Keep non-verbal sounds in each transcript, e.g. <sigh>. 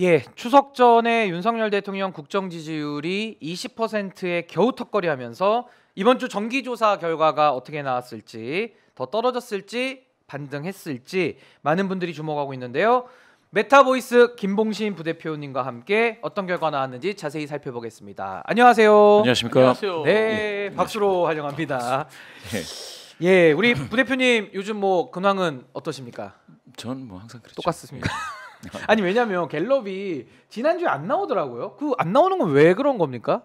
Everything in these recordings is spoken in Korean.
예, 추석 전에 윤석열 대통령 국정 지지율이 20%에 겨우 턱걸이하면서 이번 주 정기조사 결과가 어떻게 나왔을지 더 떨어졌을지 반등했을지 많은 분들이 주목하고 있는데요. 메타보이스 김봉신 부대표님과 함께 어떤 결과 나왔는지 자세히 살펴보겠습니다. 안녕하세요. 안녕하십니까? 안녕하세요. 네, 예, 박수로 환영합니다. 예. 예. 우리 부대표님 요즘 뭐 근황은 어떠십니까? 전 뭐 항상 그렇죠. 똑같습니다. <laughs> 아니 왜냐면 갤럽이 지난주에 안 나오더라고요. 그 안 나오는 건 왜 그런 겁니까?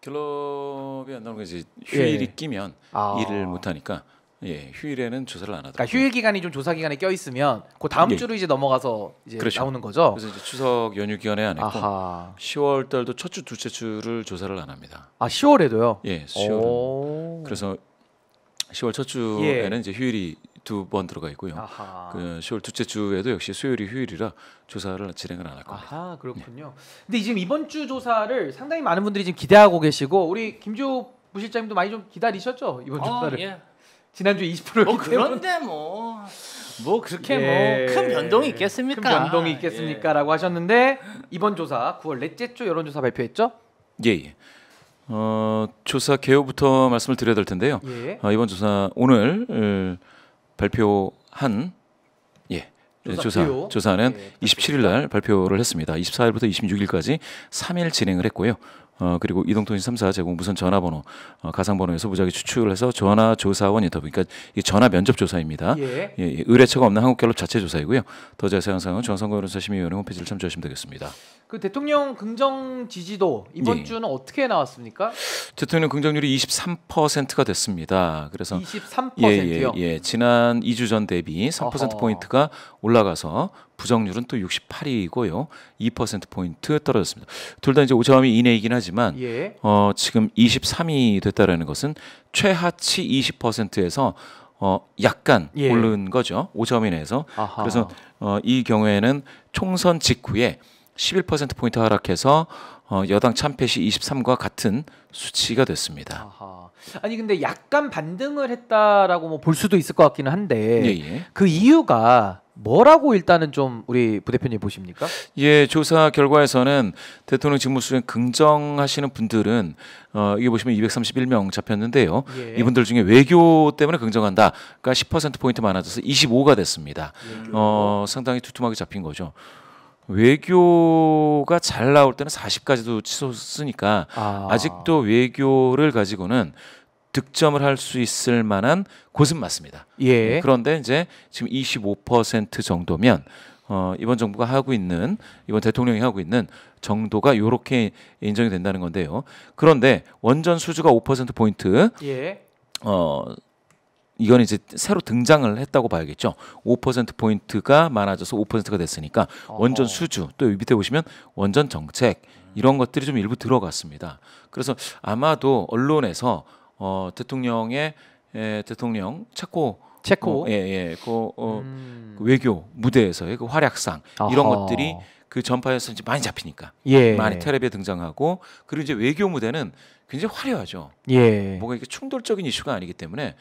갤럽이 안 나오는 건 이제 예. 휴일이 예. 끼면 아. 일을 못 하니까 예, 휴일에는 조사를 안 하더라고요. 그러니까 휴일 기간이 좀 조사 기간에 껴 있으면 그 다음 예. 주로 이제 넘어가서 이제 그렇죠. 나오는 거죠. 그래서 이제 추석 연휴 기간에 안 했고 아하. 10월 달도 첫 주, 둘째 주를 조사를 안 합니다. 아, 10월에도요? 예, 10월. 그래서 10월 첫 주에는 예. 이제 휴일이 두 번 들어가 있고요. 아하. 그 10월 둘째 주에도 역시 수요일이 휴일이라 조사를 진행을 안 할 겁니다. 아 그렇군요. 네. 근데 지금 이번 주 조사를 상당히 많은 분들이 지금 기대하고 계시고 우리 김조 부실장님도 많이 좀 기다리셨죠 이번 주 어, 조사를. 예. 지난주 20%였기 뭐 그런데 뭐뭐 뭐 그렇게 뭐 예. 뭐큰 변동이 있겠습니까? 큰 변동이 있겠습니까라고 예. 하셨는데 이번 조사 9월 넷째 주 여론조사 발표했죠? 예 예. 어, 조사 개요부터 말씀을 드려야 될 텐데요. 예. 어, 이번 조사 오늘 발표한 예, 조사, 조사 조사는 예, 27일 날 발표를 했습니다. 24일부터 26일까지 3일 진행을 했고요. 어, 그리고 이동통신 삼사 제공 무선 전화번호 어, 가상번호에서 무작위 추출해서 전화조사원 인터뷰 그러니까 이 전화 면접 조사입니다. 예. 예, 예. 의뢰처가 없는 한국결럽 자체 조사이고요. 더 자세한 사항은 중앙선거여론조사심의위원회 홈페이지를 참조하시면 되겠습니다. 그 대통령 긍정 지지도 이번 예. 주는 어떻게 나왔습니까? 대통령 긍정률이 23%가 됐습니다. 그래서 23%요. 예, 예, 예. 지난 2주 전 대비 3% 어허. 포인트가 올라가서 부정률은 또 68이고요. 2%포인트 떨어졌습니다. 둘 다 이제 오차범위 이내이긴 하지만 예. 어, 지금 23이 됐다라는 것은 최하치 20%에서 어, 약간 예. 오른 거죠. 오점이 내에서. 아하. 그래서 어, 이 경우에는 총선 직후에 11%포인트 하락해서 어, 여당 참패시 23과 같은 수치가 됐습니다. 아하. 아니 근데 약간 반등을 했다라고 뭐볼 수도 있을 것 같기는 한데 예예. 예. 그 이유가 뭐라고 일단은 좀 우리 부대표님 보십니까? 예, 조사 결과에서는 대통령 직무 수행 긍정하시는 분들은 어, 이게 보시면 231명 잡혔는데요. 예. 이분들 중에 외교 때문에 긍정한다. 그러니까 10% 포인트 많아져서 25가 됐습니다. 예. 어, 상당히 두툼하게 잡힌 거죠. 외교가 잘 나올 때는 40까지도 치솟으니까 아. 직도 외교를 가지고는 득점을 할 수 있을 만한 곳은 맞습니다. 예. 네, 그런데 이제 지금 25% 정도면 어, 이번 정부가 하고 있는 이번 대통령이 하고 있는 정도가 이렇게 인정이 된다는 건데요. 그런데 원전 수주가 5% 포인트. 예. 어 이건 이제 새로 등장을 했다고 봐야겠죠. 5% 포인트가 많아져서 5%가 됐으니까 원전 수주 또 여기 밑에 보시면 원전 정책 이런 것들이 좀 일부 들어갔습니다. 그래서 아마도 언론에서 어, 대통령의 에, 예, 대통령 체코 체코 어, 예, 예. 그 어, 음. 그 외교 무대에서의 그 활약상 아하. 이런 것들이 그 전파에서 이제 많이 잡히니까 예. 많이 텔레비에 등장하고 그리고 이제 외교 무대는 굉장히 화려하죠. 예. 뭔가 이게 충돌적인 이슈가 아니기 때문에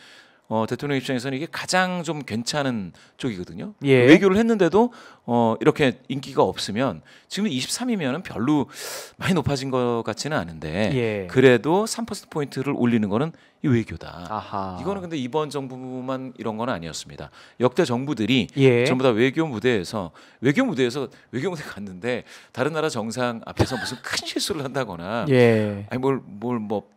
어, 대통령 입장에서는 이게 가장 좀 괜찮은 쪽이거든요. 예. 외교를 했는데도 어, 이렇게 인기가 없으면 지금 23이면은 별로 많이 높아진 것 같지는 않은데 예. 그래도 3% 포인트를 올리는 거는 이 외교다. 아하. 이거는 근데 이번 정부만 이런 건 아니었습니다. 역대 정부들이 예. 전부 다 외교 무대에서 외교 무대에서 외교 무대 갔는데 다른 나라 정상 앞에서 무슨 큰 실수를 한다거나 예. 아니 뭘 뭘뭐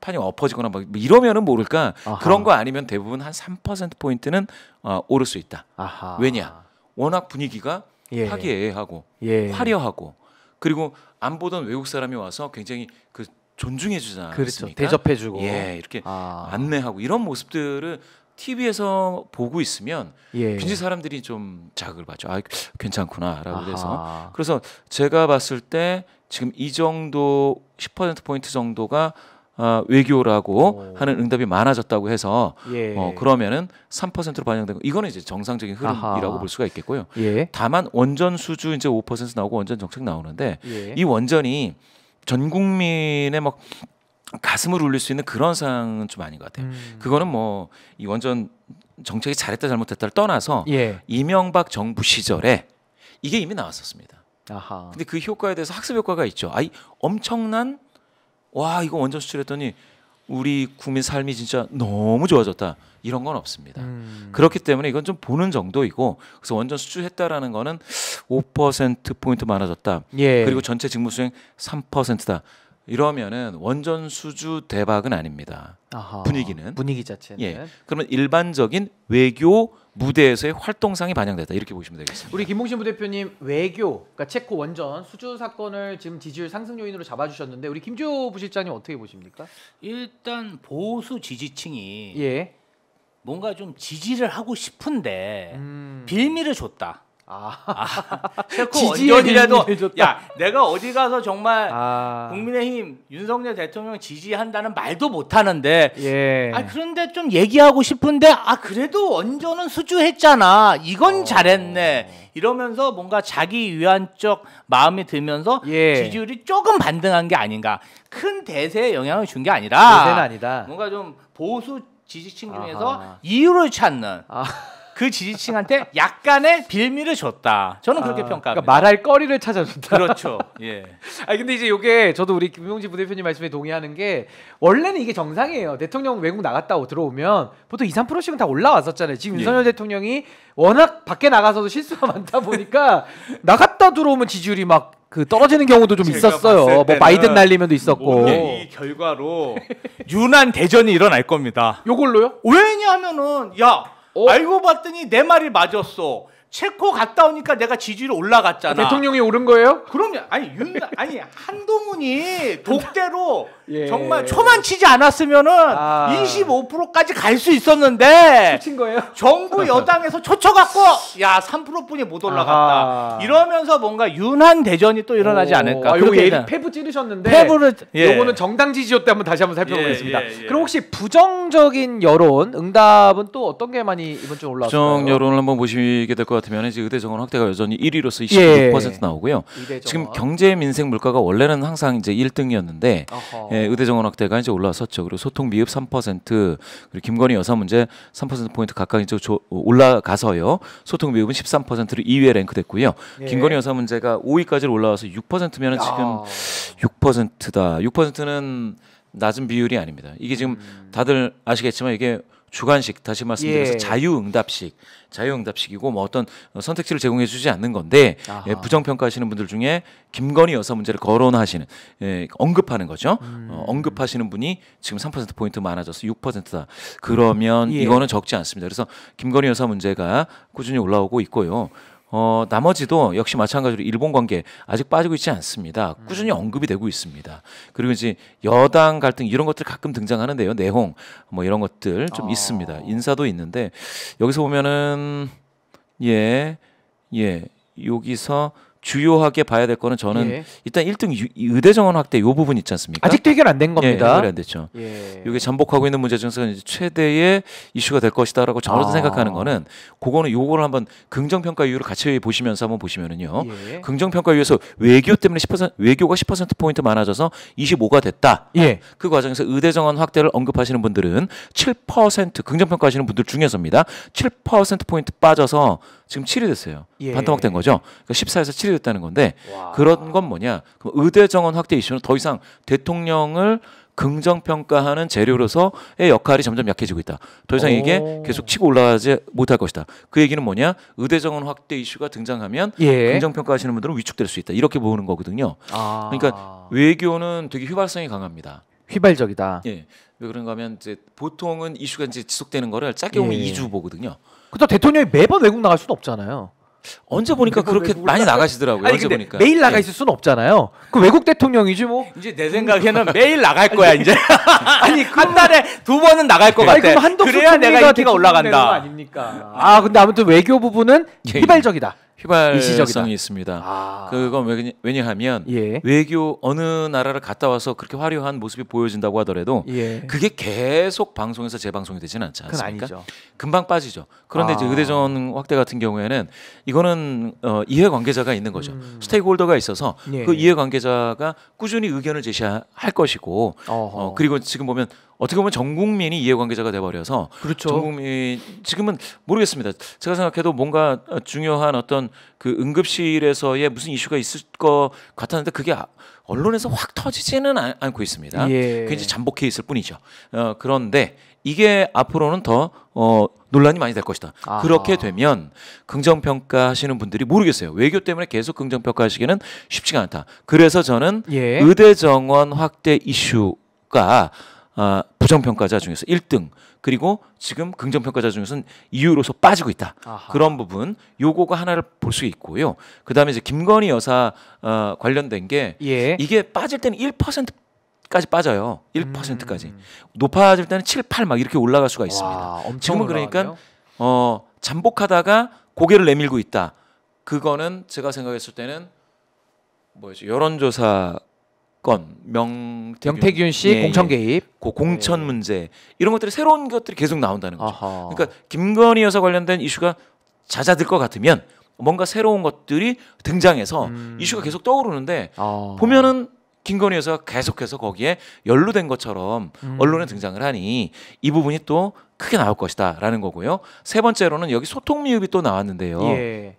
판, 이 엎어지거나 뭐 이러면은 모를까 아하. 그런 거 아니면 대부분 한 3% 포인트는 어, 오를 수 있다. 아하. 왜냐 워낙 분위기가 예. 화기애애하고 예. 화려하고 그리고 안 보던 외국 사람이 와서 굉장히 그 존중해 주잖아요. 그렇죠. 대접해 주고 예, 이렇게 아. 안내하고 이런 모습들을 TV에서 보고 있으면 예. 굉장히 사람들이 좀 자극을 받죠. 아, 괜찮구나라고 해서. 그래서 제가 봤을 때 지금 이 정도 10% 포인트 정도가 어, 외교라고 오. 하는 응답이 많아졌다고 해서 예. 어, 그러면은 3%로 반영된 거 이거는 이제 정상적인 흐름이라고 아하. 볼 수가 있겠고요. 예. 다만 원전 수주 이제 5% 나오고 원전 정책 나오는데 예. 이 원전이 전 국민의 막 가슴을 울릴 수 있는 그런 상황은 좀 아닌 것 같아요. 음. 그거는 뭐 이 원전 정책이 잘했다 잘못했다를 떠나서 예. 이명박 정부 시절에 이게 이미 나왔었습니다. 아하. 근데 그 효과에 대해서 학습 효과가 있죠. 아이 엄청난 와 이거 원전 수출했더니 우리 국민 삶이 진짜 너무 좋아졌다 이런 건 없습니다. 음. 그렇기 때문에 이건 좀 보는 정도이고 그래서 원전 수출했다라는 거는 5% 포인트 많아졌다. 예. 그리고 전체 직무 수행 3%다. 이러면은 원전 수주 대박은 아닙니다. 아하, 분위기는 분위기 자체는 예. 그러면 일반적인 외교 무대에서의 활동상이 반영됐다 이렇게 보시면 되겠습니다. 우리 김봉신 부대표님 외교 그러니까 체코 원전 수주 사건을 지금 지지율 상승 요인으로 잡아주셨는데 우리 김주호 부실장님 어떻게 보십니까? 일단 보수 지지층이 예. 뭔가 좀 지지를 하고 싶은데 음. 빌미를 줬다. 아, 아 <laughs> 체코 원이라도야 내가 어디 가서 정말 아. 국민의힘 윤석열 대통령 지지한다는 말도 못하는데 예. 아 그런데 좀 얘기하고 싶은데 아 그래도 원전는 수주했잖아 이건 어. 잘했네 이러면서 뭔가 자기 위안적 마음이 들면서 예. 지지율이 조금 반등한 게 아닌가 큰 대세에 영향을 준 게 아니라 대세는 아니다 뭔가 좀 보수 지지층 중에서 아하. 이유를 찾는 아. 그 지지층한테 약간의 빌미를 줬다. 저는 그렇게 아, 평가합니다. 그러니까 말할 거리를 찾아준다. 그렇죠. <laughs> 예. 아 근데 이제 이게 저도 우리 김용진 부대표님 말씀에 동의하는 게 원래는 이게 정상이에요. 대통령 외국 나갔다고 들어오면 보통 2, 3%씩은 다 올라왔었잖아요. 지금 예. 윤석열 예. 대통령이 워낙 밖에 나가서도 실수가 <laughs> 많다 보니까 나갔다 들어오면 지지율이 막그 떨어지는 경우도 좀 있었어요. 뭐 바이든 날리면도 있었고. 이 결과로 유난 대전이 일어날 겁니다. 요걸로요? 왜냐하면은 야 오. 어? 알고 봤더니 내 말이 맞았어. 체코 갔다 오니까 내가 지지율 올라갔잖아. 대통령이 오른 거예요? 그럼요. 아니 윤 아니 한동훈이 독대로 <laughs> 예. 정말 초만 치지 않았으면은 아. 25%까지 갈 수 있었는데 친 거예요? 정부 여당에서 초쳐 갖고 야 3%뿐이 못 올라갔다. 아. 이러면서 뭔가 윤한 대전이 또 일어나지 오. 않을까. 아, 요게 예, 패부 찌르셨는데 패부를 예. 요거는 정당 지지율 때 한번 다시 한번 살펴보겠습니다. 예, 예, 예, 그럼 혹시 부정적인 여론 응답은 또 어떤 게 많이 이번 주 올라왔어요? 부정 여론을 한번 보시게 될 것 같아요. 같으면 이제 의대 정원 확대가 여전히 1위로서 26% 예. 나오고요. 지금 경제 민생 물가가 원래는 항상 이제 1등이었는데 예, 의대 정원 확대가 이제 올라섰죠. 그리고 소통 미흡 3% 그리고 김건희 여사 문제 3% 포인트 각각 이좀 올라가서요. 소통 미흡은 13%로 2위에 랭크됐고요. 예. 김건희 여사 문제가 5위까지 올라와서 6면 지금 6%다. 6%는 낮은 비율이 아닙니다. 이게 지금 음. 다들 아시겠지만 이게 주관식 다시 말씀드려서 예. 자유응답식 자유응답식이고 뭐 어떤 선택지를 제공해 주지 않는 건데 예, 부정평가하시는 분들 중에 김건희 여사 문제를 거론하시는 예, 언급하는 거죠 어, 음. 어, 언급하시는 분이 지금 3% 포인트 많아져서 6%다 그러면 예. 이거는 적지 않습니다 그래서 김건희 여사 문제가 꾸준히 올라오고 있고요 어, 나머지도 역시 마찬가지로 일본 관계 아직 빠지고 있지 않습니다. 꾸준히 음. 언급이 되고 있습니다. 그리고 이제 여당 갈등 이런 것들 가끔 등장하는데요. 내홍 뭐 이런 것들 좀 어. 있습니다. 인사도 있는데 여기서 보면은 예, 예, 여기서 주요하게 봐야 될 거는 저는 예. 일단 1등 유, 의대 정원 확대 요 부분 있지 않습니까? 아직도 해결 안된 예, 겁니다. 예, 해결이 안 됐죠. 예. 이게 잠복하고 있는 문제 중에서 이제 최대의 이슈가 될 것이다라고 저는 아. 생각하는 거는 그거는 요거를 한번 긍정 평가 이유를 같이 보시면서 한번 보시면은요. 예. 긍정 평가 이유에서 외교 때문에 10% 외교가 10% 포인트 많아져서 25가 됐다. 예. 그 과정에서 의대 정원 확대를 언급하시는 분들은 7% 긍정 평가하시는 분들 중에서입니다. 7% 포인트 빠져서 지금 7이 됐어요. 예. 반토막된 거죠. 그러니까 14에서 7이 됐다는 건데 와. 그런 건 뭐냐? 그럼 의대 정원 확대 이슈는 더 이상 대통령을 긍정 평가하는 재료로서의 역할이 점점 약해지고 있다. 더 이상 이게 계속 치고 올라가지 못할 것이다. 그 얘기는 뭐냐? 의대 정원 확대 이슈가 등장하면 예. 긍정 평가하시는 분들은 위축될 수 있다. 이렇게 보는 거거든요. 아. 그러니까 외교는 되게 휘발성이 강합니다. 휘발적이다. 예. 왜 그런가 하면 이제 보통은 이슈가 이제 지속되는 거를 짧게 보면 예. 2주 보거든요. 그렇다 대통령이 매번 외국 나갈 수는 없잖아요. 언제 보니까 그렇게 많이 나가시더라고요. 아니, 언제 보니까 매일 예. 나가 있을 수는 없잖아요. 그 외국 대통령이지 뭐. 이제 내 생각에는 <laughs> 매일 나갈 거야 아니, 이제. <laughs> 아니 그 한 달에 두 번은 나갈 것 아니, 같아. 그래야 내가 인기가 올라간다. 아닙니까? 아 근데 아무튼 외교 부분은 예, 예. 휘발적이다. 휘발성이 있습니다. 아. 그건 왜냐하면 예. 외교 어느 나라를 갔다 와서 그렇게 화려한 모습이 보여진다고 하더라도 예. 그게 계속 방송에서 재방송이 되지는 않지 않습니까? 금방 빠지죠. 그런데 아. 이제 의대전 확대 같은 경우에는 이거는 어, 이해관계자가 있는 거죠. 음. 스테이크홀더가 있어서 예. 그 이해관계자가 꾸준히 의견을 제시할 것이고 어, 그리고 지금 보면 어떻게 보면 전 국민이 이해관계자가 돼버려서 그렇죠. 전 국민 지금은 모르겠습니다. 제가 생각해도 뭔가 어, 중요한 어떤 그 응급실에서의 무슨 이슈가 있을 것 같았는데 그게 아, 언론에서 확 터지지는 않고 있습니다. 예. 굉장히 잠복해 있을 뿐이죠. 어, 그런데 이게 앞으로는 더 어, 논란이 많이 될 것이다. 아. 그렇게 되면 긍정평가하시는 분들이 모르겠어요. 외교 때문에 계속 긍정평가하시기는 쉽지가 않다. 그래서 저는 예. 의대 정원 확대 이슈가 아, 부정평가자 중에서 1등 그리고 지금 긍정평가자 중에서는 이유로서 빠지고 있다 아하. 그런 부분 요거가 하나를 볼 수 있고요 그다음에 이제 김건희 여사 어, 관련된 게 예. 이게 빠질 때는 1% 까지 빠져요. 1%까지. 음. 높아질 때는 7, 8막 이렇게 올라갈 수가 있습니다. 와, 지금은 그러니까 어 잠복하다가 고개를 내밀고 있다. 그거는 제가 생각했을 때는 뭐였지? 여론조사 건 명태균, 명태균 씨 예, 예. 공천 개입, 예. 그 공천 문제 이런 것들이 새로운 것들이 계속 나온다는 거죠. 아하. 그러니까 김건희 여사 관련된 이슈가 잦아들 것 같으면 뭔가 새로운 것들이 등장해서 음. 이슈가 계속 떠오르는데 아. 보면은 김건희 여사가 계속해서 거기에 연루된 것처럼 음. 언론에 등장을 하니 이 부분이 또 크게 나올 것이다라는 거고요. 세 번째로는 여기 소통 미흡이 또 나왔는데요. 예.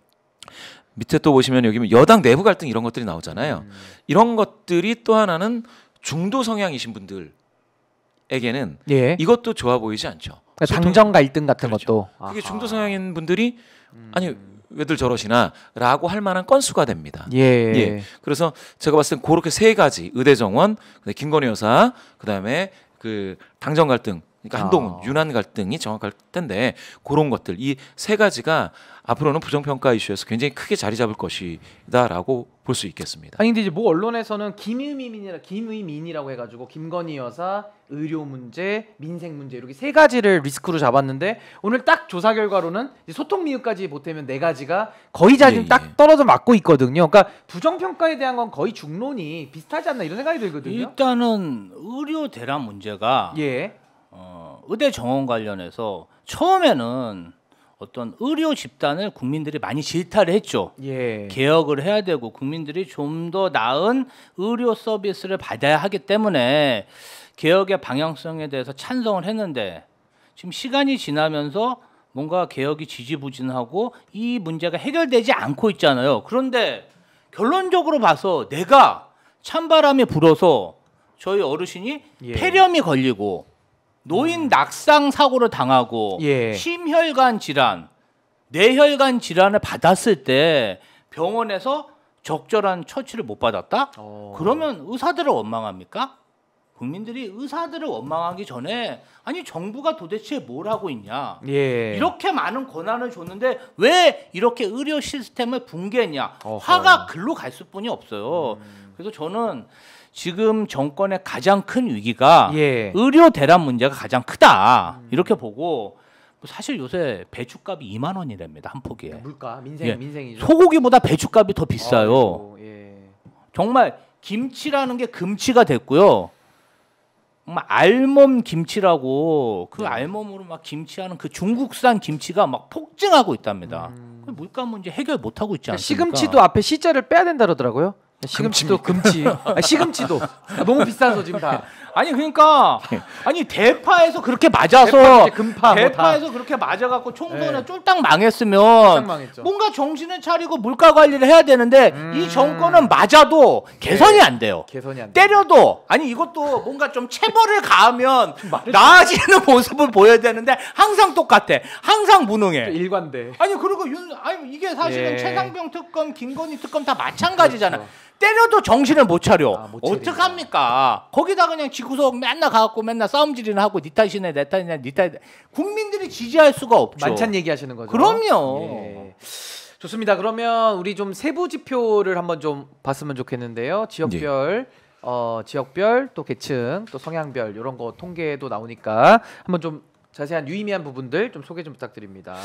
밑에 또 보시면 여기 여당 내부 갈등 이런 것들이 나오잖아요. 음. 이런 것들이 또 하나는 중도 성향이신 분들에게는 예. 이것도 좋아 보이지 않죠. 그러니까 당정 갈등 같은 그렇죠. 것도 그게 중도 성향인 분들이 음. 아니 왜들 저러시나라고 할 만한 건수가 됩니다. 예. 예. 그래서 제가 봤을 땐 그렇게 세 가지 의대 정원, 김건희 여사, 그다음에 그 당정 갈등 그러니까 한동훈, 아. 유난 갈등이 정확할 텐데 그런 것들 이 세 가지가 앞으로는 부정평가 이슈에서 굉장히 크게 자리 잡을 것이다라고 볼 수 있겠습니다. 아니 근데 이제 모 언론에서는 김의민이라 김의민이라고 해가지고 김건희 여사 의료 문제, 민생 문제 이렇게 세 가지를 리스크로 잡았는데 오늘 딱 조사 결과로는 소통 미흡까지 보태면 네 가지가 거의 자진 예, 예, 딱 떨어져 맞고 있거든요. 그러니까 부정평가에 대한 건 거의 중론이 비슷하지 않나 이런 생각이 들거든요. 일단은 의료 대란 문제가 예. 어, 의대 정원 관련해서 처음에는 어떤 의료 집단을 국민들이 많이 질타를 했죠. 예. 개혁을 해야 되고 국민들이 좀 더 나은 의료 서비스를 받아야 하기 때문에 개혁의 방향성에 대해서 찬성을 했는데 지금 시간이 지나면서 뭔가 개혁이 지지부진하고 이 문제가 해결되지 않고 있잖아요. 그런데 결론적으로 봐서 내가 찬바람이 불어서 저희 어르신이 예. 폐렴이 걸리고 노인 낙상 사고를 당하고 예. 심혈관 질환, 뇌혈관 질환을 받았을 때 병원에서 적절한 처치를 못 받았다? 어... 그러면 의사들을 원망합니까? 국민들이 의사들을 원망하기 전에 아니 정부가 도대체 뭘 하고 있냐 예. 이렇게 많은 권한을 줬는데 왜 이렇게 의료 시스템을 붕괴했냐 어허. 화가 글로 갈 수뿐이 없어요 음... 그래서 저는 지금 정권의 가장 큰 위기가 예. 의료 대란 문제가 가장 크다 음. 이렇게 보고 뭐 사실 요새 배추값이 2만 원이랍니다 한 포기에 물가 민생 예. 민생이죠 소고기보다 배추값이 더 비싸요 어, 예. 정말 김치라는 게 금치가 됐고요 막 알몸 김치라고 그 네. 알몸으로 막 김치하는 그 중국산 김치가 막 폭증하고 있답니다 음. 물가 문제 해결 못 하고 있지 그러니까 않습니까 시금치도 앞에 시자를 빼야 된다 그러더라고요 시금치도 금치. 아, 시금치도 아, 너무 비싸서 지금 다. 아니 그러니까 예. 아니 대파에서 그렇게 맞아서 대파, 금파 뭐 대파에서 뭐 그렇게 맞아갖고 총선에 네. 쫄딱 망했으면 쫄딱 뭔가 정신을 차리고 물가 관리를 해야 되는데 음... 이 정권은 맞아도 개선이 네. 안 돼요. 개선이 안 때려도 아니 이것도 뭔가 좀 체벌을 가하면 <laughs> 나아지는 모습을 보여야 되는데 항상 똑같아. 항상 무능해. 일관돼. 아니 그리고 윤 아니 이게 사실은 예. 최상병 특검, 김건희 특검 다 마찬가지잖아. 그렇죠. 때려도 정신을 못 차려. 아, 못 어떡합니까? 거기다 그냥 지구석 맨날 가갖고 맨날 싸움질이나 하고 니 탓이네 내 탓이냐 니 탓. 국민들이 지지할 수가 없죠. 만찬 얘기하시는 거죠. 그럼요. 예. 좋습니다. 그러면 우리 좀 세부 지표를 한번 좀 봤으면 좋겠는데요. 지역별 예. 어, 지역별 또 계층 또 성향별 이런 거 통계도 나오니까 한번 좀 자세한 유의미한 부분들 좀 소개 좀 부탁드립니다.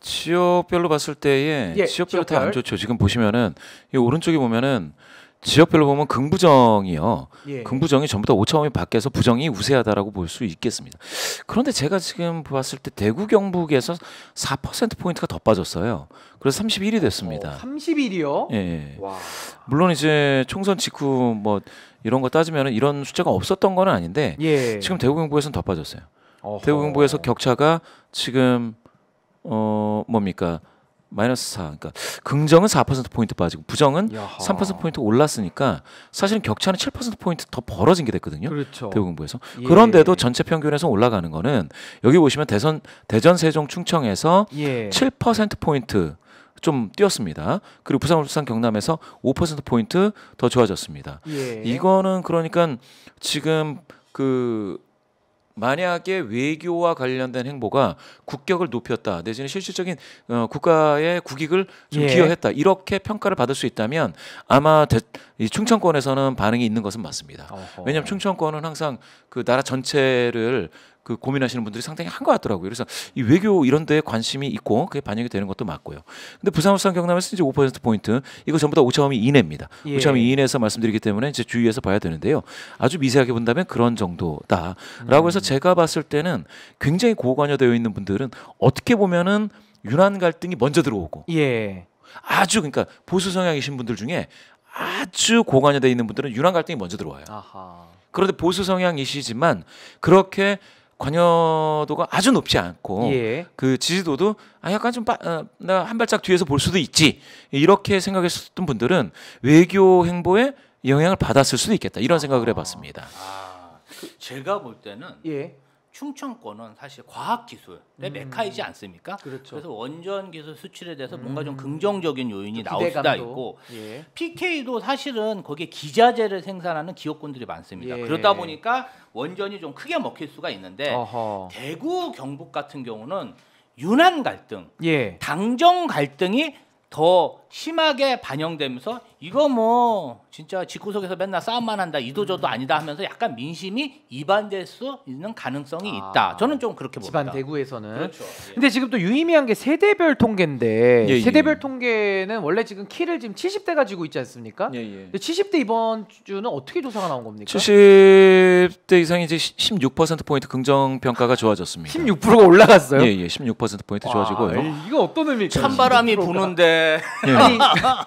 지역별로 봤을 때에 예, 지역별로 다 안 좋죠. 지금 보시면은 이 오른쪽에 보면은 지역별로 보면 긍부정이요. 예. 긍부정이 전부 다 5차원이 밖에서 부정이 우세하다라고 볼 수 있겠습니다. 그런데 제가 지금 봤을 때 대구 경북에서 4% 포인트가 더 빠졌어요. 그래서 31이 됐습니다. 어, 31이요? 예. 와. 물론 이제 총선 직후 뭐 이런 거 따지면 이런 숫자가 없었던 건 아닌데 예. 지금 대구 경북에서는 더 빠졌어요. 대구 경부에서 격차가 지금 어 뭡니까? 마이너스 4. 그러니까 긍정은 4% 포인트 빠지고 부정은 야하. 3% 포인트 올랐으니까 사실은 격차는 7% 포인트 더 벌어진 게 됐거든요. 그렇죠. 대구공부에서 예. 그런데도 전체 평균에서 올라가는 거는 여기 보시면 대선 대전 세종 충청에서 예. 7% 포인트 좀 뛰었습니다. 그리고 부산 울산 경남에서 5% 포인트 더 좋아졌습니다. 예. 이거는 그러니까 지금 그 만약에 외교와 관련된 행보가 국격을 높였다 내지는 실질적인 어, 국가의 국익을 좀 예. 기여했다 이렇게 평가를 받을 수 있다면 아마 대, 이 충청권에서는 반응이 있는 것은 맞습니다. 어허. 왜냐하면 충청권은 항상 그 나라 전체를 그 고민하시는 분들이 상당히 한 것 같더라고요. 그래서 이 외교 이런 데에 관심이 있고 그게 반영이 되는 것도 맞고요. 근데 부산 울산 경남에서 이제 5% 포인트 이거 전부 다 오차범위 이내입니다. 예. 오차범위 이내에서 말씀드리기 때문에 이제 주의해서 봐야 되는데요. 아주 미세하게 본다면 그런 정도다라고 음. 해서 제가 봤을 때는 굉장히 고관여되어 있는 분들은 어떻게 보면은 유난 갈등이 먼저 들어오고 예. 아주 그러니까 보수 성향이신 분들 중에 아주 고관여되어 있는 분들은 유난 갈등이 먼저 들어와요. 아하. 그런데 보수 성향이시지만 그렇게 관여도가 아주 높지 않고 예. 그 지지도도 아 약간 좀나한 어, 발짝 뒤에서 볼 수도 있지 이렇게 생각했었던 분들은 외교 행보에 영향을 받았을 수도 있겠다 이런 아. 생각을 해봤습니다. 아, 그 제가 볼 때는 예. 충청권은 사실 과학 기술의 네, 음. 메카이지 않습니까? 그렇죠. 그래서 원전 기술 수출에 대해서 음. 뭔가 좀 음. 긍정적인 요인이 나올 수가 있고 예. PK도 사실은 거기에 기자재를 생산하는 기업군들이 많습니다. 예. 그러다 보니까 원전이 좀 크게 먹힐 수가 있는데 어허. 대구 경북 같은 경우는 유난 갈등, 예. 당정 갈등이 더 심하게 반영되면서 이거 뭐 진짜 집구석에서 맨날 싸움만 한다 이도저도 아니다 하면서 약간 민심이 이반될 수 있는 가능성이 아, 있다. 저는 좀 그렇게 봅니다. 집안 대구에서는. 그렇죠. 예. 근데 지금 또 유의미한 게 세대별 통계인데 예, 예. 세대별 통계는 원래 지금 키를 지금 70대 가지고 있지 않습니까? 예, 예. 근데 70대 이번 주는 어떻게 조사가 나온 겁니까? 70대 이상이 이제 16% 포인트 긍정 평가가 좋아졌습니다. 16%가 올라갔어요? 예, 예. 16% 포인트 좋아지고요. 이거 어떤 의미 찬바람이 부는데. 예. 아니,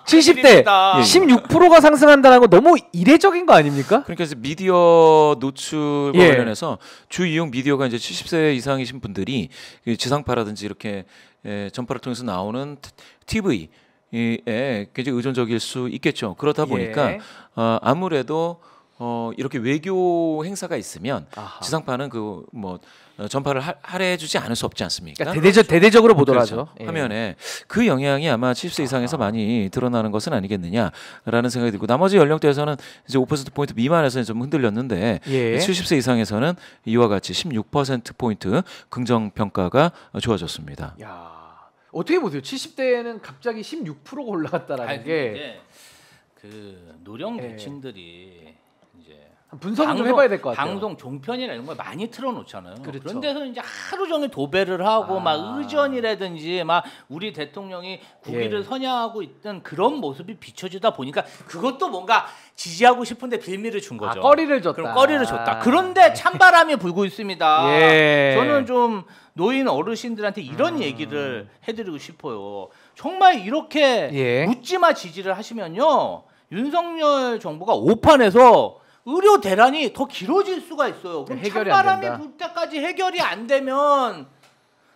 70대. 16%가 상승한다는 거 너무 이례적인 거 아닙니까? 그러니까 이제 미디어 노출 예. 관련해서 주 이용 미디어가 이제 70세 이상이신 분들이 지상파라든지 이렇게 예, 전파를 통해서 나오는 TV에 굉장히 의존적일 수 있겠죠. 그렇다 예. 보니까 예. 아무래도 어, 이렇게 외교 행사가 있으면 아하. 지상파는 그뭐 어, 전파를 할애해주지 않을 수 없지 않습니까? 그러니까 대대적 그렇죠. 대대적으로 보더라죠. 그렇죠. 예. 화면에 그 영향이 아마 70세 이상에서 아하. 많이 드러나는 것은 아니겠느냐라는 생각이 들고 나머지 연령대에서는 이제 5% 포인트 미만에서는 좀 흔들렸는데 예. 70세 이상에서는 이와 같이 16% 포인트 긍정 평가가 좋아졌습니다. 야. 어떻게 보세요? 70대에는 갑자기 16%가 올라갔다라는 아니, 게. 그 노령 대층들이 예. 분석을 방송, 해봐야 될 것 같아요. 방송 종편이나 이런 걸 많이 틀어놓잖아요. 그렇죠. 그런데서 이제 하루 종일 도배를 하고 아. 막 의전이라든지 막 우리 대통령이 국위를 예. 선양하고 있던 그런 모습이 비춰지다 보니까 그것도 뭔가 지지하고 싶은데 빌미를 준 아, 거죠. 아, 꺼리를 줬다. 그럼 꺼리를 줬다. 아. 그런데 찬바람이 불고 있습니다. <laughs> 예. 저는 좀 노인 어르신들한테 이런 음. 얘기를 해드리고 싶어요. 정말 이렇게 예. 묻지마 지지를 하시면요 윤석열 정부가 오판에서 의료 대란이 더 길어질 수가 있어요. 그럼 해결이 찬바람이 불 때까지 해결이 안 되면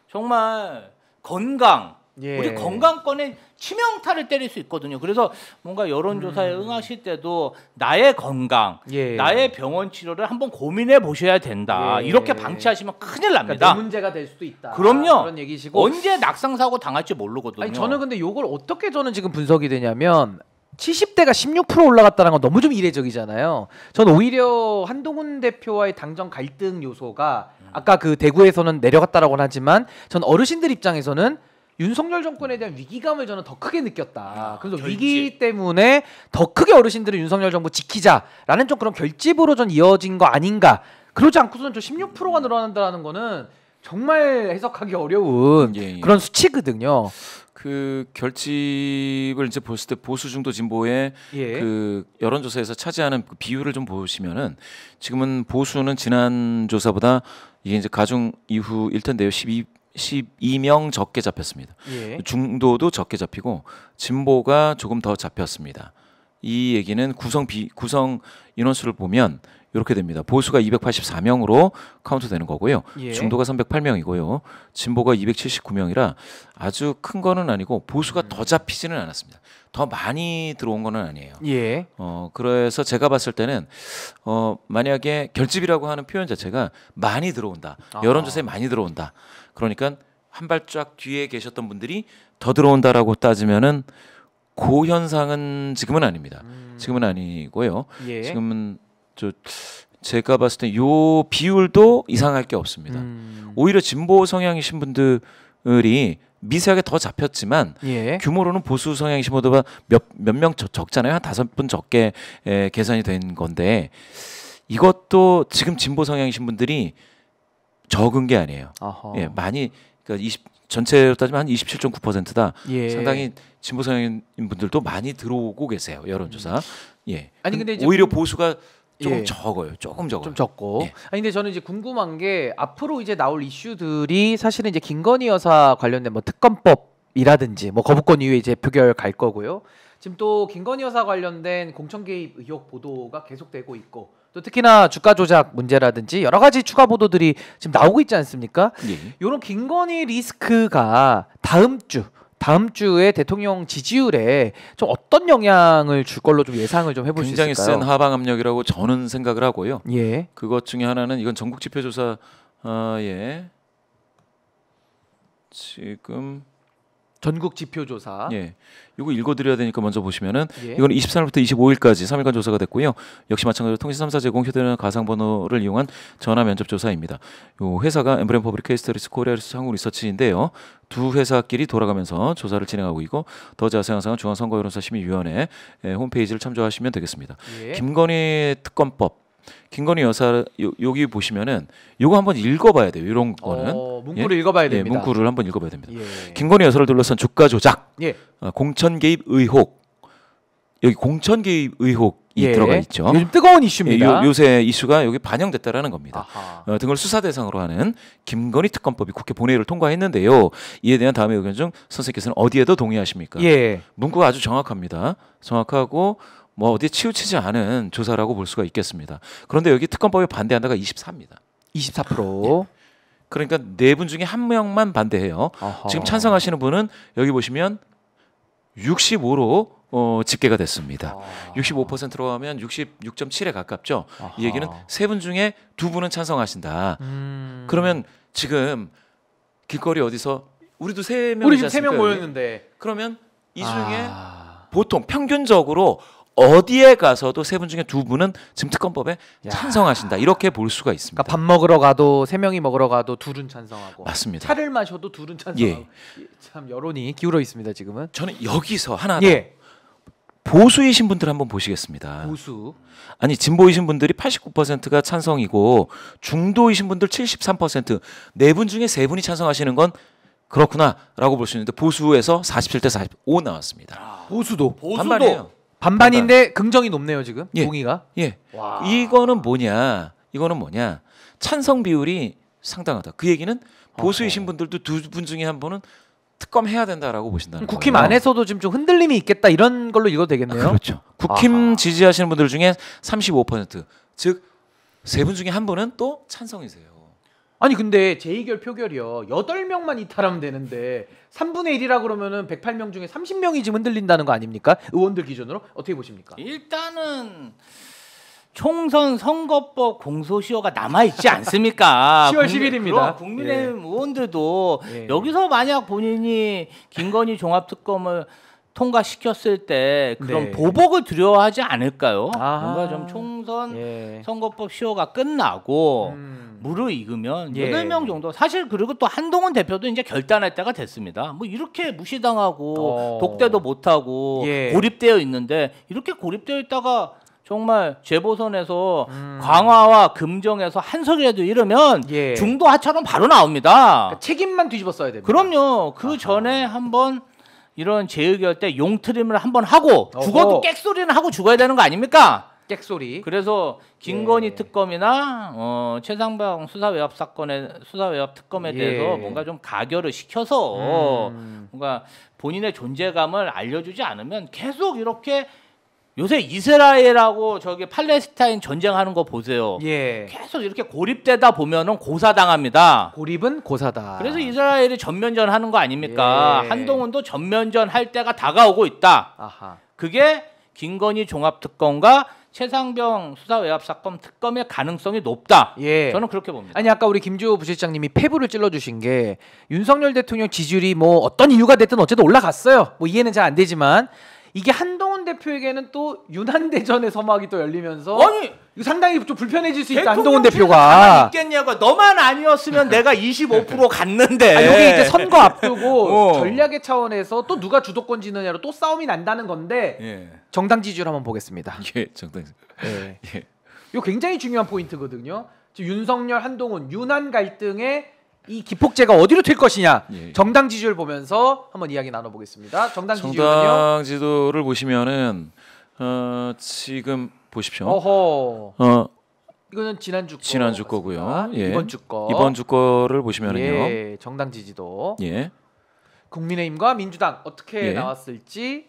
정말 건강 예. 우리 건강권에 치명타를 때릴 수 있거든요. 그래서 뭔가 여론조사에 음. 응하실 때도 나의 건강, 예. 나의 병원 치료를 한번 고민해 보셔야 된다. 예. 이렇게 방치하시면 큰일 납니다. 그러니까 문제가 될 수도 있다. 그럼요. 그런 얘기시고 언제 낙상 사고 당할지 모르거든요. 아니, 저는 근데 이걸 어떻게 저는 지금 분석이 되냐면 70대가 16% 올라갔다는 건 너무 좀 이례적이잖아요. 전 오히려 한동훈 대표와의 당정 갈등 요소가 음. 아까 그 대구에서는 내려갔다라고는 하지만 전 어르신들 입장에서는 윤석열 정권에 대한 위기감을 저는 더 크게 느꼈다. 아, 그래서 위기 때문에 더 크게 어르신들은 윤석열 정부 지키자라는 좀 그런 결집으로 전 이어진 거 아닌가. 그러지 않고서는 저 16%가 늘어난다는 거는 정말 해석하기 어려운 예, 예. 그런 수치거든요. 그 결집을 이제 보실 때 보수 중도 진보의 예. 그 여론조사에서 차지하는 그 비율을 좀 보시면은 지금은 보수는 지난 조사보다 이게 이제 가중 이후일 텐데요. 12 12명 적게 잡혔습니다. 예. 중도도 적게 잡히고 진보가 조금 더 잡혔습니다. 이 얘기는 구성 비 구성 인원수를 보면 이렇게 됩니다. 보수가 284명으로 카운트되는 거고요. 예. 중도가 308명이고요. 진보가 279명이라 아주 큰 거는 아니고 보수가 음. 더 잡히지는 않았습니다. 더 많이 들어온 거는 아니에요. 예. 어 그래서 제가 봤을 때는 어 만약에 결집이라고 하는 표현 자체가 많이 들어온다. 아. 여론조사에 많이 들어온다. 그러니까 한 발짝 뒤에 계셨던 분들이 더 들어온다라고 따지면은 고 현상은 지금은 아닙니다. 음. 지금은 아니고요. 예. 지금은 저 제가 봤을 때요 비율도 이상할 게 없습니다. 음. 오히려 진보 성향이신 분들이 미세하게 더 잡혔지만 예. 규모로는 보수 성향이신 분들보 몇몇 명 적잖아요. 한 다섯 분 적게 에, 계산이 된 건데 이것도 지금 진보 성향이신 분들이 적은 게 아니에요. 예, 많이 그러니까 20 전체로 따지면 한 27.9%다. 예. 상당히 진보 성향인 분들도 많이 들어오고 계세요. 여론조사. 음. 예. 아니 근데 오히려 보수가 조금 예. 적어요. 조금 적어요. 좀 적고. 예. 아 근데 저는 이제 궁금한 게 앞으로 이제 나올 이슈들이 사실은 이제 김건희 여사 관련된 뭐 특검법이라든지 뭐 거부권 이후에 이제 표결 갈 거고요. 지금 또 김건희 여사 관련된 공천 개입 의혹 보도가 계속되고 있고 또 특히나 주가 조작 문제라든지 여러 가지 추가 보도들이 지금 나오고 있지 않습니까? 예. 이런 김건희 리스크가 다음 주 다음 주에 대통령 지지율에 좀 어떤 영향을 줄 걸로 좀 예상을 좀 해볼 수 있을까요? 굉장히 센 하방 압력이라고 저는 생각을 하고요. 예. 그것 중에 하나는 이건 전국 지표조사 아, 예. 지금 전국 지표조사. 예. 이거 읽어드려야 되니까 먼저 보시면은 예. 이건 23일부터 25일까지 3일간 조사가 됐고요. 역시 마찬가지로 통신 3사 제공 휴대전화 가상번호를 이용한 전화 면접 조사입니다. 요 회사가 엠브레인 퍼블릭 케이스터리스 코리아리스 상호 리서치인데요. 두 회사끼리 돌아가면서 조사를 진행하고 있고 더 자세한 사항은 중앙선거여론조사심의위원회 홈페이지를 참조하시면 되겠습니다. 예. 김건희 특검법 김건희 여사 요, 여기 보시면은 요거 한번 읽어봐야 돼요. 이런 어, 거는 어, 문구를 예? 읽어봐야 예, 됩니다. 예, 문구를 한번 읽어봐야 됩니다. 예. 김건희 여사를 둘러싼 주가 조작, 예. 어, 공천 개입 의혹. 여기 공천 개입 의혹이 예. 들어가 있죠. 요즘 뜨거운 이슈입니다. 요, 새 이슈가 여기 반영됐다라는 겁니다. 어, 등을 수사 대상으로 하는 김건희 특검법이 국회 본회의를 통과했는데요. 이에 대한 다음의 의견 중 선생님께서는 어디에도 동의하십니까? 문구가 아주 정확합니다. 정확하고 뭐 어디 치우치지 않은 조사라고 볼 수가 있겠습니다. 그런데 여기 특검법에 반대한다가 24입니다. 24%. 아, 예. 그러니까 네 분 중에 한 명만 반대해요. 아하. 지금 찬성하시는 분은 여기 보시면 65로 어, 집계가 됐습니다. 아. 65%로 하면 66.7에 가깝죠. 아하. 이 얘기는 세 분 중에 두 분은 찬성하신다. 음. 그러면 지금 길거리 어디서 우리도 세 명이 우리 지금 세명 모였는데 그러면 이 아. 중에 아. 보통 평균적으로 어디에 가서도 세 분 중에 두 분은 지금 특검법에 야. 찬성하신다 이렇게 볼 수가 있습니다. 그러니까 밥 먹으러 가도 세 명이 먹으러 가도 둘은 찬성하고 맞습니다. 차를 마셔도 둘은 찬성하고 예. 참 여론이 기울어 있습니다 지금은. 저는 여기서 하나 예. 보수이신 분들 한번 보시겠습니다. 보수. 아니 진보이신 분들이 89%가 찬성이고 중도이신 분들 73%네 분 중에 세 분이 찬성하시는 건 그렇구나라고 볼 수 있는데 보수에서 47대 45 나왔습니다. 아, 보수도 반반이에요. 반반인데 반반. 긍정이 높네요 지금 예. 동의가. 예. 와. 이거는 뭐냐? 이거는 뭐냐? 찬성 비율이 상당하다. 그 얘기는 보수이신 분들도 두 분 중에 한 분은 특검해야 된다라고 보신다는 국힘 거예요. 안에서도 지금 좀 흔들림이 있겠다 이런 걸로 읽어도 되겠네요. 아, 그렇죠. 국힘 아하. 지지하시는 분들 중에 35%, 즉 세 분 중에 한 분은 또 찬성이세요. 아니 근데 재2결 표결이요. 8명만 이탈하면 되는데 3분의 1이라 그러면은 108명 중에 30명이 지금 흔들린다는 거 아닙니까? 의원들 기준으로 어떻게 보십니까? 일단은 총선 선거법 공소시효가 남아 있지 않습니까? 10월 1 0일입니다 국민의힘 예. 의원들도 예. 여기서 만약 본인이 김건희 종합특검을 통과시켰을 때 그런 네. 보복을 두려워하지 않을까요? 아. 뭔가 좀 총선 예. 선거법 시효가 끝나고 음. 무르익으면 예. 8명 정도 사실 그리고 또 한동훈 대표도 이제 결단할 때가 됐습니다. 뭐 이렇게 무시당하고 어. 독대도 못하고 예. 고립되어 있는데 이렇게 고립되어 있다가 정말 재보선에서 음. 광화와 금정에서 한석이라도 이러면 예. 중도 하차론 바로 나옵니다. 그러니까 책임만 뒤집어 써야 됩니다. 그럼요. 그 아하. 전에 한번 이런 재의결 때 용트림을 한번 하고 죽어도 어 깩소리는 하고 죽어야 되는 거 아닙니까? 깩소리. 그래서 김건희 예. 특검이나 어, 최상방 수사 외압 사건에 수사 외압 특검에 예. 대해서 뭔가 좀 가결을 시켜서 음. 뭔가 본인의 존재감을 알려주지 않으면 계속 이렇게 요새 이스라엘하고 저기 팔레스타인 전쟁하는 거 보세요. 예. 계속 이렇게 고립되다 보면은 고사당합니다. 고립은 고사다. 그래서 이스라엘이 전면전 하는 거 아닙니까? 예. 한동훈도 전면전 할 때가 다가오고 있다. 아하. 그게 김건희 종합특검과 최상병 수사 외압 사건 특검의 가능성이 높다. 예. 저는 그렇게 봅니다. 아니 아까 우리 김주호 부실장님이 패부를 찔러주신 게 윤석열 대통령 지지율이 뭐 어떤 이유가 됐든 어쨌든 올라갔어요. 뭐 이해는 잘 안 되지만 이게 한동훈 대표에게는 또 유난 대전의 서막이 또 열리면서 아니 상당히 좀 불편해질 수 있다 한동훈 대표가 있겠냐고 너만 아니었으면 <laughs> 내가 25% 갔는데 아, 이게 이제 선거 앞두고 <laughs> 어. 전략의 차원에서 또 누가 주도권 지느냐로 또 싸움이 난다는 건데 예. 정당 지지율 한번 보겠습니다. <laughs> 예, 정당. 예. 예. 이 굉장히 중요한 포인트거든요. 지금 윤석열 한동훈 유난 갈등의 이 기폭제가 어디로 튈 것이냐 예, 예. 정당 지지율 보면서 한번 이야기 나눠보겠습니다. 정당, 정당 지도를 보시면은 어, 지금 보십시오. 어허. 어, 이거는 지난주 거 지난주 거고요. 예. 이번 주 거. 이번 주 거를 보시면은요. 예. 정당 지지도. 예. 국민의힘과 민주당 어떻게 예. 나왔을지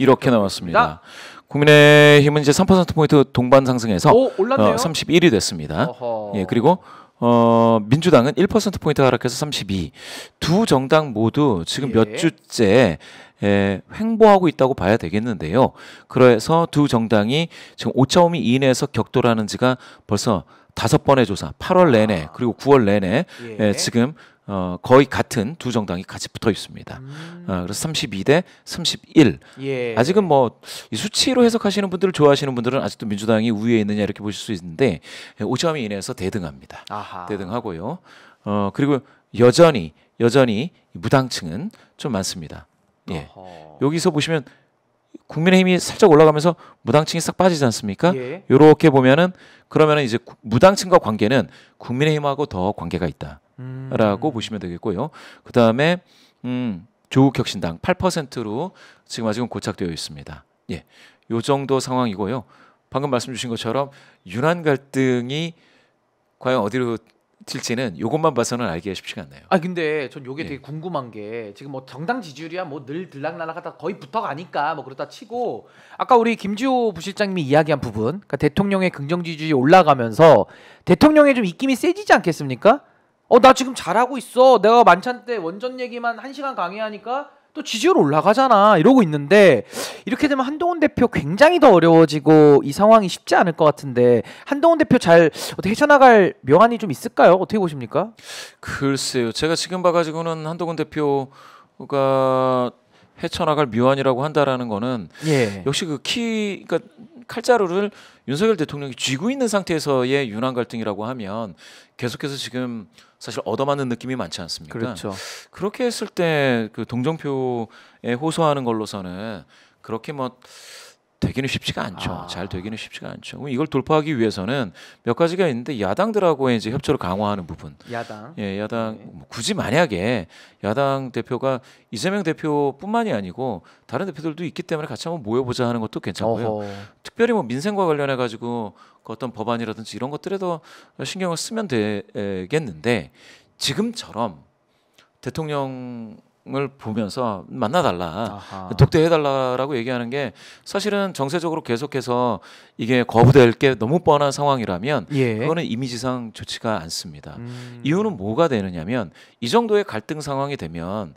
이렇게 나왔습니다. 국민의힘은 이제 3% 포인트 동반 상승해서 오, 어, 3 1위 됐습니다. 어허. 예, 그리고 어, 민주당은 1%포인트 하락해서 32. 두 정당 모두 지금 예. 몇 주째 예, 횡보하고 있다고 봐야 되겠는데요. 그래서 두 정당이 지금 오차범위 이내에서 격돌하는 지가 벌써 다섯 번의 조사, 8월 내내 아. 그리고 9월 내내 예. 예, 지금 어, 거의 같은 두 정당이 같이 붙어 있습니다. 음. 어, 그래서 32대 31. 예. 아직은 뭐이 수치로 해석하시는 분들을 좋아하시는 분들은 아직도 민주당이 우위에 있느냐 이렇게 보실 수 있는데 5점이 예, 인해서 대등합니다. 아하. 대등하고요. 어, 그리고 여전히 여전히 무당층은 좀 많습니다. 예. 어허. 여기서 보시면 국민의힘이 살짝 올라가면서 무당층이 싹 빠지지 않습니까? 예. 요렇게 보면은 그러면은 이제 구, 무당층과 관계는 국민의힘하고 더 관계가 있다라고 음. 보시면 되겠고요. 그 다음에 음, 조국혁신당 8%로 지금 아직은 고착되어 있습니다. 예, 요 정도 상황이고요. 방금 말씀 주신 것처럼 유난 갈등이 과연 어디로 질지는 요것만 봐서는 알기가 쉽지가 않네요. 아 근데 전 요게 예. 되게 궁금한 게 지금 뭐 정당 지지율이야 뭐늘 들락날락하다 거의 붙어가니까 뭐 그렇다 치고 아까 우리 김지호 부실장님이 이야기한 부분 그러니까 대통령의 긍정 지지율이 올라가면서 대통령의 좀 입김이 세지지 않겠습니까? 어나 지금 잘하고 있어. 내가 만찬 때 원전 얘기만 한 시간 강의하니까 또 지지율 올라가잖아 이러고 있는데 이렇게 되면 한동훈 대표 굉장히 더 어려워지고 이 상황이 쉽지 않을 것 같은데 한동훈 대표 잘 어떻게 헤쳐나갈 명안이 좀 있을까요? 어떻게 보십니까? 글쎄요. 제가 지금 봐가지고는 한동훈 대표가 헤쳐나갈 묘안이라고 한다라는 거는 예. 역시 그 키 그러니까 칼자루를 윤석열 대통령이 쥐고 있는 상태에서의 유난 갈등이라고 하면 계속해서 지금 사실 얻어맞는 느낌이 많지 않습니까? 그렇죠. 그렇게 했을 때 그 동정표에 호소하는 걸로서는 그렇게 뭐 되기는 쉽지가 않죠. 아. 잘 되기는 쉽지가 않죠. 그럼 이걸 돌파하기 위해서는 몇 가지가 있는데 야당들하고의 이제 협조를 강화하는 부분. 야당. 예, 야당 네. 뭐 굳이 만약에 야당 대표가 이재명 대표뿐만이 아니고 다른 대표들도 있기 때문에 같이 한번 모여보자 하는 것도 괜찮고요. 어허. 특별히 뭐 민생과 관련해 가지고 그 어떤 법안이라든지 이런 것들에도 신경을 쓰면 되겠는데 지금처럼 대통령 을 보면서 만나달라 아하. 독대해달라라고 얘기하는 게 사실은 정세적으로 계속해서 이게 거부될 게 너무 뻔한 상황이라면 예. 그거는 이미지상 좋지가 않습니다. 음. 이유는 뭐가 되느냐면 이 정도의 갈등 상황이 되면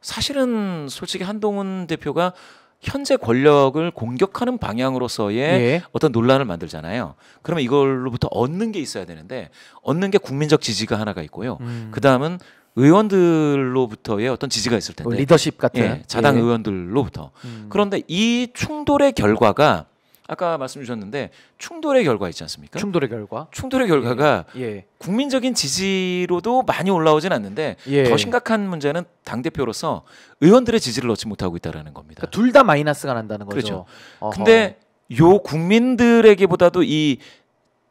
사실은 솔직히 한동훈 대표가 현재 권력을 공격하는 방향으로서의 예. 어떤 논란을 만들잖아요. 그러면 이걸로부터 얻는 게 있어야 되는데 얻는 게 국민적 지지가 하나가 있고요. 음. 그 다음은 의원들로부터의 어떤 지지가 있을 텐데 어, 리더십 같은 예, 자당 예. 의원들로부터 음. 그런데 이 충돌의 결과가 아까 말씀 주셨는데 충돌의 결과 있지 않습니까? 충돌의 결과 충돌의 결과가 예. 예. 국민적인 지지로도 많이 올라오진 않는데 예. 더 심각한 문제는 당 대표로서 의원들의 지지를 얻지 못하고 있다라는 겁니다. 그러니까 둘다 마이너스가 난다는 거죠. 그렇죠. 근데 요 국민들에게보다도 이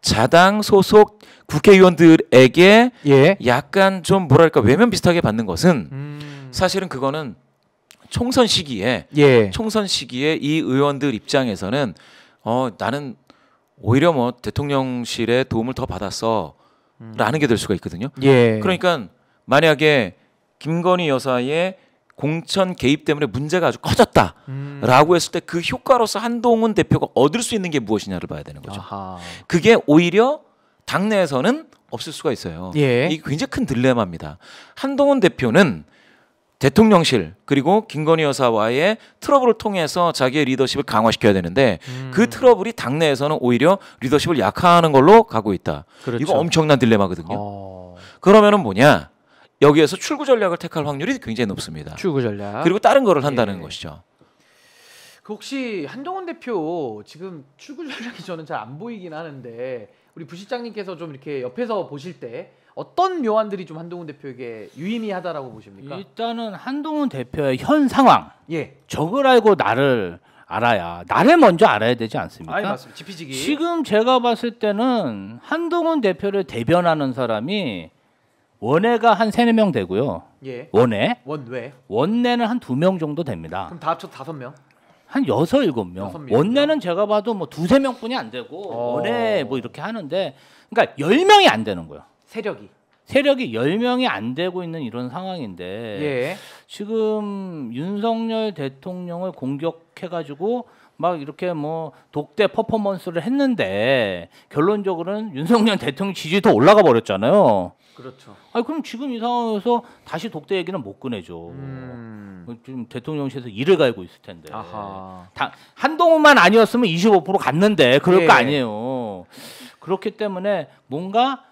자당 소속 국회의원들에게 예. 약간 좀 뭐랄까 외면 비슷하게 받는 것은 음. 사실은 그거는 총선 시기에 예. 총선 시기에 이 의원들 입장에서는 어 나는 오히려 뭐 대통령실의 도움을 더 받았어 음. 라는 게 될 수가 있거든요. 예. 그러니까 만약에 김건희 여사의 공천 개입 때문에 문제가 아주 커졌다라고 음. 했을 때 그 효과로서 한동훈 대표가 얻을 수 있는 게 무엇이냐를 봐야 되는 거죠. 아하. 그게 오히려 당내에서는 없을 수가 있어요. 예. 이 굉장히 큰 딜레마입니다. 한동훈 대표는 대통령실 그리고 김건희 여사와의 트러블을 통해서 자기의 리더십을 강화시켜야 되는데 음. 그 트러블이 당내에서는 오히려 리더십을 약화하는 걸로 가고 있다. 그렇죠. 이거 엄청난 딜레마거든요. 어. 그러면은 뭐냐? 여기에서 출구 전략을 택할 확률이 굉장히 높습니다. 출구 전략. 그리고 다른 거를 한다는 예. 것이죠. 그 혹시 한동훈 대표 지금 출구 전략이 저는 잘 안 보이긴 하는데 우리 부시장님께서 좀 이렇게 옆에서 보실 때 어떤 묘안들이 좀 한동훈 대표에게 유의미하다라고 보십니까? 일단은 한동훈 대표의 현 상황, 예, 적을 알고 나를 알아야 나를 먼저 알아야 되지 않습니까? 아니, 지금 제가 봤을 때는 한동훈 대표를 대변하는 사람이 원외가 한 세네 명 되고요. 예. 원외. 원외. 원내는 한 두 명 정도 됩니다. 그럼 다 합쳐 다섯 명? 한 여섯 일곱 명. 원내는 제가 봐도 뭐 두세 명뿐이 안 되고 오. 어. 원외 뭐 이렇게 하는데 그러니까 열 명이 안 되는 거예요. 세력이. 세력이 열명이안 되고 있는 이런 상황인데 예. 지금 윤석열 대통령을 공격해 가지고 막 이렇게 뭐 독대 퍼포먼스를 했는데 결론적으로는 윤석열 대통령 지지도 올라가 버렸잖아요. 그렇죠. 아 그럼 지금 이 상황에서 다시 독대 얘기는 못 꺼내죠. 음. 뭐 지금 대통령실에서 일을 갈고 있을 텐데. 아하. 다, 한동훈만 아니었으면 25% 갔는데 그럴 예. 거 아니에요. 그렇기 때문에 뭔가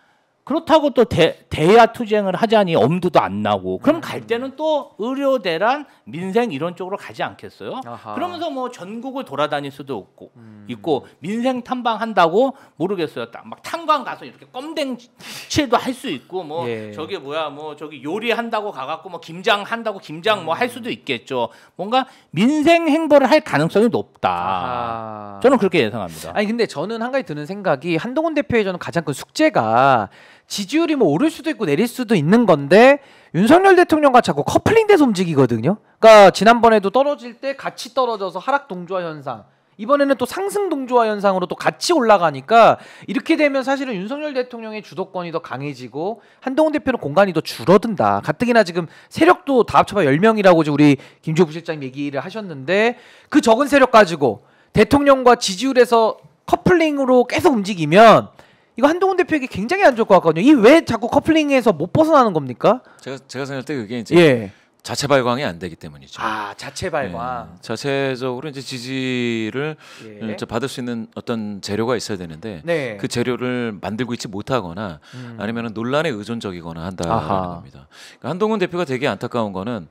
그렇다고 또 대, 대야 투쟁을 하자니 엄두도 안 나고 그럼 음. 갈 때는 또 의료 대란 민생 이런 쪽으로 가지 않겠어요? 아하. 그러면서 뭐 전국을 돌아다닐 수도 없고 음. 있고 민생 탐방한다고 모르겠어요. 막탐광 가서 이렇게 껌댕칠도 할 수 있고 뭐 예. 저게 뭐야 뭐 저기 요리한다고 가갖고 뭐 김장 한다고 뭐 김장 뭐 할 수도 음. 있겠죠. 뭔가 민생 행보를 할 가능성이 높다. 아하. 저는 그렇게 예상합니다. 아니 근데 저는 한 가지 드는 생각이 한동훈 대표의 저는 가장 큰 숙제가 지지율이 뭐 오를 수도 있고 내릴 수도 있는 건데 윤석열 대통령과 자꾸 커플링돼서 움직이거든요. 그러니까 지난번에도 떨어질 때 같이 떨어져서 하락 동조화 현상. 이번에는 또 상승 동조화 현상으로 또 같이 올라가니까 이렇게 되면 사실은 윤석열 대통령의 주도권이 더 강해지고 한동훈 대표는 공간이 더 줄어든다. 가뜩이나 지금 세력도 다 합쳐봐 10명이라고 지금 우리 김주호 부실장님 얘기를 하셨는데 그 적은 세력 가지고 대통령과 지지율에서 커플링으로 계속 움직이면 이거 한동훈 대표에게 굉장히 안 좋을 것 같거든요. 이 왜 자꾸 커플링에서 못 벗어나는 겁니까? 제가 제가 생각할 때 그게 이제 예. 자체 발광이 안 되기 때문이죠. 아 자체 발광. 예, 자체적으로 이제 지지를 예. 받을 수 있는 어떤 재료가 있어야 되는데 네. 그 재료를 만들고 있지 못하거나 음. 아니면 논란에 의존적이거나 한다는 아하. 겁니다. 그러니까 한동훈 대표가 되게 안타까운 거는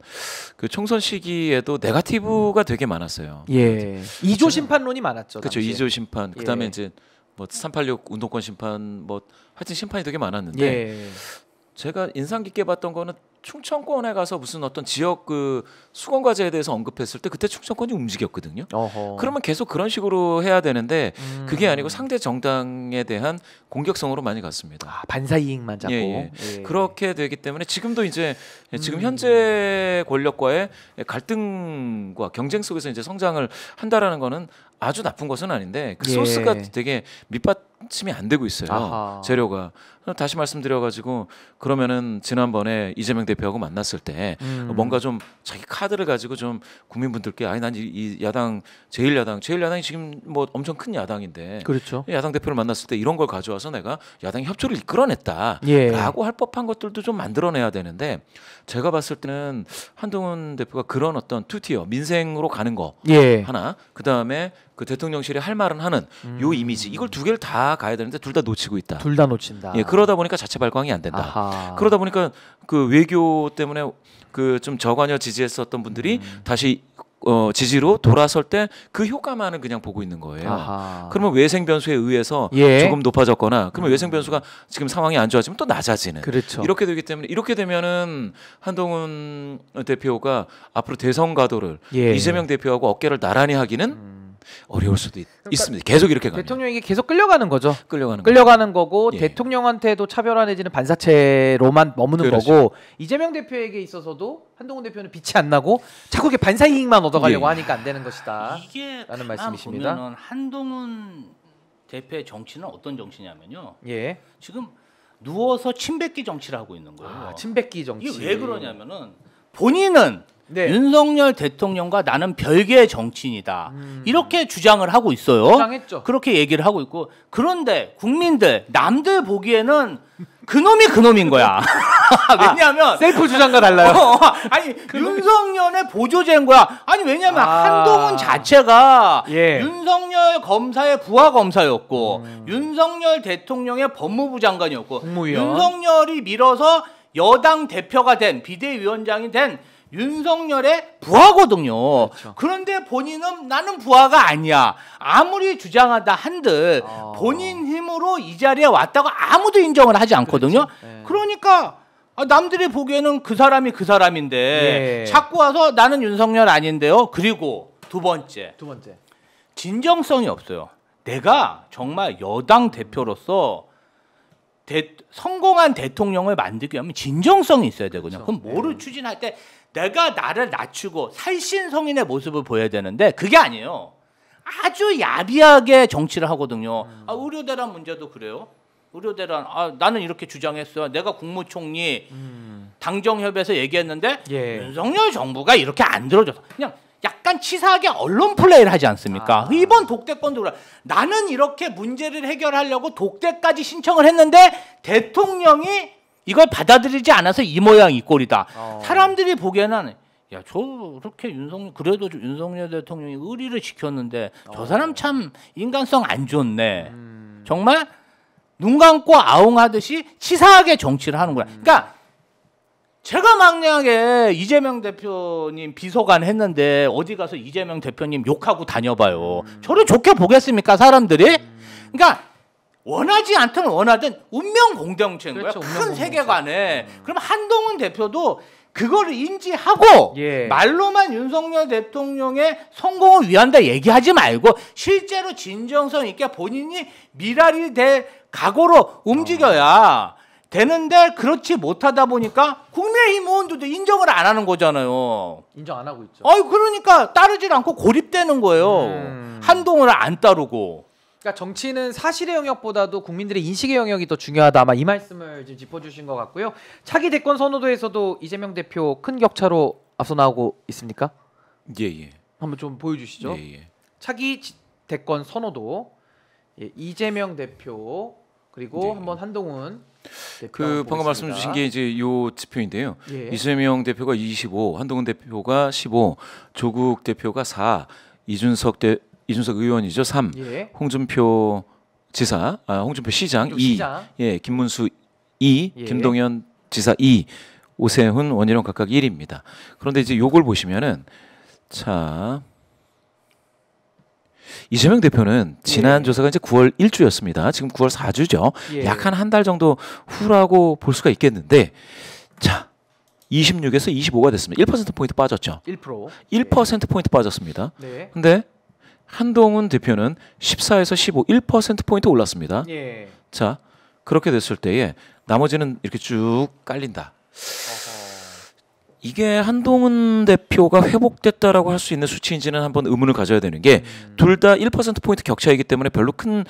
그 총선 시기에도 네가티브가 음. 되게 많았어요. 예. 2조 그러니까 심판론이 많았죠. 그렇죠. 2조 심판. 그다음에 예. 이제 뭐386 운동권 심판 뭐 하여튼 심판이 되게 많았는데 예. 제가 인상 깊게 봤던 거는 충청권에 가서 무슨 어떤 지역 그 수건 과제에 대해서 언급했을 때 그때 충청권이 움직였거든요. 어허. 그러면 계속 그런 식으로 해야 되는데 음. 그게 아니고 상대 정당에 대한 공격성으로 많이 갔습니다. 아, 반사 이익만 예, 잡고 예, 예. 예. 그렇게 되기 때문에 지금도 이제 예, 지금 음. 현재 권력과의 갈등과 경쟁 속에서 이제 성장을 한다라는 거는 아주 나쁜 것은 아닌데 그 예. 소스가 되게 밑받침이 안 되고 있어요 아하. 재료가 다시 말씀드려가지고 그러면은 지난번에 이재명 대표하고 만났을 때 음. 뭔가 좀 자기 카드를 가지고 좀 국민분들께 아니 난 이 야당 제일 야당 제일 야당이 지금 뭐 엄청 큰 야당인데 그렇죠. 야당 대표를 만났을 때 이런 걸 가져와서 내가 야당 협조를 이끌어냈다라고 예. 할 법한 것들도 좀 만들어내야 되는데 제가 봤을 때는 한동훈 대표가 그런 어떤 투티어 민생으로 가는 거 예. 하나 그 다음에 그 대통령실이 할 말은 하는 음. 요 이미지 이걸 두 개를 다 가야 되는데 둘 다 놓치고 있다. 둘 다 놓친다. 예, 그러다 보니까 자체 발광이 안 된다. 아하. 그러다 보니까 그 외교 때문에 그 좀 저관여 지지했었던 분들이 음. 다시 어, 지지로 돌아설 때 그 효과만을 그냥 보고 있는 거예요. 아하. 그러면 외생 변수에 의해서 예. 조금 높아졌거나 그러면 음. 외생 변수가 지금 상황이 안 좋아지면 또 낮아지는. 그렇죠. 이렇게 되기 때문에 이렇게 되면은 한동훈 대표가 앞으로 대선 가도를 예. 이재명 대표하고 어깨를 나란히 하기는 음. 어려울 수도 있, 그러니까 있습니다. 계속 이렇게 가면 대통령에게 계속 끌려가는 거죠. 끌려가는 끌려가는 거고 예. 대통령한테도 차별화 내지는 반사체로만 머무는 그렇죠. 거고 이재명 대표에게 있어서도 한동훈 대표는 빛이 안 나고 자꾸 이게 렇 반사 이익만 얻어가려고 예. 하니까 안 되는 것이다. 이게 라는 말씀이십니다. 보면은 한동훈 대표의 정치는 어떤 정치냐면요. 예. 지금 누워서 침뱉기 정치를 하고 있는 거예요. 아, 침뱉기 정치. 이게 왜 그러냐면은 본인은 네. 윤석열 대통령과 나는 별개의 정치인이다. 음. 이렇게 주장을 하고 있어요. 주장했죠. 그렇게 얘기를 하고 있고 그런데 국민들 남들 보기에는 그놈이 그놈인 거야. <laughs> 아, 왜냐하면 아, 셀프 주장과 달라요. 어, 어 <laughs> 아니 그놈이... 윤석열의 보조제인 거야. 아니 왜냐하면 아... 한동훈 자체가 예. 윤석열 검사의 부하 검사였고 음... 윤석열 대통령의 법무부 장관이었고 국무위원? 윤석열이 밀어서 여당 대표가 된 비대위원장이 된 윤석열의 부하거든요. 그렇죠. 그런데 본인은 나는 부하가 아니야. 아무리 주장하다 한들 어... 본인 힘으로 이 자리에 왔다고 아무도 인정을 하지 않거든요. 그렇죠. 네. 그러니까 아, 남들이 보기에는 그 사람이 그 사람인데 예. 자꾸 와서 나는 윤석열 아닌데요. 그리고 두 번째. 두 번째. 진정성이 없어요. 내가 정말 여당 대표로서 대, 성공한 대통령을 만들기 하면 진정성이 있어야 되거든요. 그렇죠. 그럼 뭐를 네. 추진할 때 내가 나를 낮추고 살신 성인의 모습을 보여야 되는데 그게 아니에요. 아주 야비하게 정치를 하거든요. 음. 아, 의료대란 문제도 그래요. 의료대란 아, 나는 이렇게 주장했어. 요 내가 국무총리 음. 당정협에서 얘기했는데 예. 윤석열 정부가 이렇게 안 들어줘서 그냥 약간 치사하게 언론 플레이를 하지 않습니까? 아. 이번 독대권도 그래. 나는 이렇게 문제를 해결하려고 독대까지 신청을 했는데 대통령이 이걸 받아들이지 않아서 이 모양 이 꼴이다. 어. 사람들이 보기에는 야 저렇게 윤석 그래도 윤석열 대통령이 의리를 지켰는데 어. 저 사람 참 인간성 안 좋네. 음. 정말 눈 감고 아웅하듯이 치사하게 정치를 하는 거야. 음. 그러니까 제가 막내하게 이재명 대표님 비서관 했는데 어디 가서 이재명 대표님 욕하고 다녀봐요. 음. 저를 좋게 보겠습니까 사람들이? 음. 그러니까 원하지 않든 원하든 운명 공동체인 그렇죠, 거야. 큰 공동체. 세계관에. 음. 그럼 한동훈 대표도 그거를 인지하고 예. 말로만 윤석열 대통령의 성공을 위한다 얘기하지 말고 실제로 진정성 있게 본인이 미랄이 될 각오로 움직여야 어. 되는데 그렇지 못하다 보니까 국민의힘 의원들도 인정을 안 하는 거잖아요. 인정 안 하고 있죠. 아유 그러니까 따르질 않고 고립되는 거예요. 음. 한동훈을 안 따르고. 그러니까 정치는 사실의 영역보다도 국민들의 인식의 영역이 더 중요하다. 아마 이 말씀을 지금 짚어주신 것 같고요. 차기 대권 선호도에서도 이재명 대표 큰 격차로 앞서 나오고 있습니까? 예예. 예. 한번 좀 보여주시죠. 예예. 예. 차기 대권 선호도 예, 이재명 대표 그리고 예. 한번 한동훈 그 방금 말씀 주신 게 이제 요 지표인데요. 예. 이재명 대표가 25, 한동훈 대표가 15, 조국 대표가 4, 이준석 대 이준석 의원이죠. 3. 예. 홍준표 지사, 아, 홍준표 시장 2. 시장. 예, 김문수 2. 예. 김동연 지사 2. 오세훈 원희룡 각각 1입니다. 그런데 이제 요걸 보시면은 자 이재명 대표는 지난 예. 조사가 이제 9월 1주였습니다. 지금 9월 4주죠. 예. 약한 한 달 정도 후라고 볼 수가 있겠는데 자 26에서 25가 됐습니다. 1% 포인트 빠졌죠. 1%. 1% 예. 포인트 빠졌습니다. 네. 근데 한동훈 대표는 14에서 15, 1%포인트 올랐습니다. 예. 자, 그렇게 됐을 때에 나머지는 이렇게 쭉 깔린다. 이게 한동훈 대표가 회복됐다라고 할 수 있는 수치인지는 한번 의문을 가져야 되는 게 둘다 음. 1%포인트 격차이기 때문에 별로 큰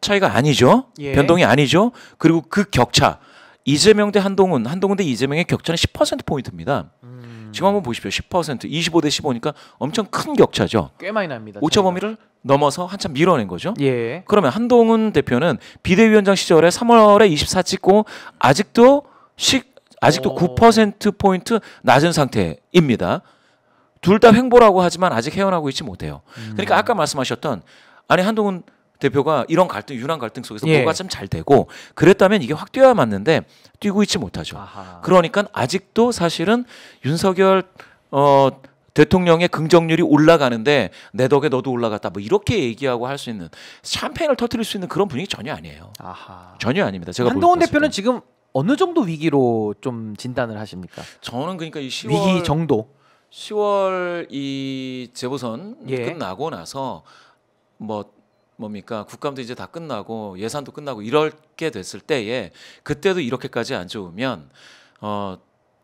차이가 아니죠. 예. 변동이 아니죠. 그리고 그 격차. 이재명 대 한동훈, 한동훈 대 이재명의 격차는 10%포인트입니다. 음. 음. 지금 한번 보십시오. 10% 25대 15니까 엄청 큰 격차죠. 꽤 많이 납니다. 오차 범위를 넘어서 한참 밀어낸 거죠. 예. 그러면 한동훈 대표는 비대위원장 시절에 3월에 24 찍고 아직도 식 아직도 오. 9% 포인트 낮은 상태입니다. 둘 다 횡보라고 하지만 아직 헤어나고 있지 못해요. 음. 그러니까 아까 말씀하셨던 아니 한동훈 대표가 이런 갈등, 유난 갈등 속에서 예. 뭐가 좀 잘 되고 그랬다면 이게 확 뛰어야 맞는데 뛰고 있지 못하죠. 그러니까 아직도 사실은 윤석열 어 대통령의 긍정률이 올라가는데 내 덕에 너도 올라갔다 뭐 이렇게 얘기하고 할 수 있는 샴페인을 터트릴 수 있는 그런 분위기 전혀 아니에요. 아하. 전혀 아닙니다. 제가 한동훈 대표는 지금 어느 정도 위기로 좀 진단을 하십니까? 저는 그러니까 이 10월 위기 정도 10월 이 재보선 예. 끝나고 나서 뭐 뭡니까 국감도 이제 다 끝나고 예산도 끝나고 이럴게 됐을 때에 그때도 이렇게까지 안 좋으면 어.